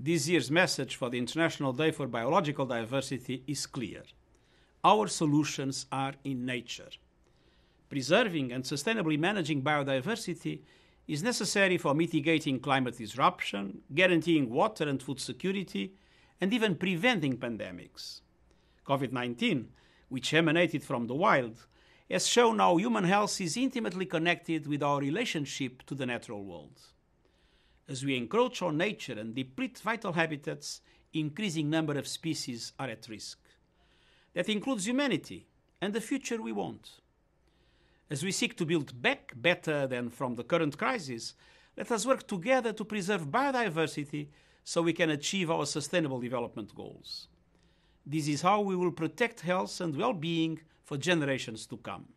this year's message for the International Day for Biological Diversity is clear. Our solutions are in nature. Preserving and sustainably managing biodiversity is necessary for mitigating climate disruption, guaranteeing water and food security, and even preventing pandemics. COVID 19, which emanated from the wild, has shown how human health is intimately connected with our relationship to the natural world. As we encroach on nature and deplete vital habitats, increasing number of species are at risk. That includes humanity and the future we want. As we seek to build back better than from the current crisis, let us work together to preserve biodiversity so we can achieve our sustainable development goals. This is how we will protect health and well being for generations to come.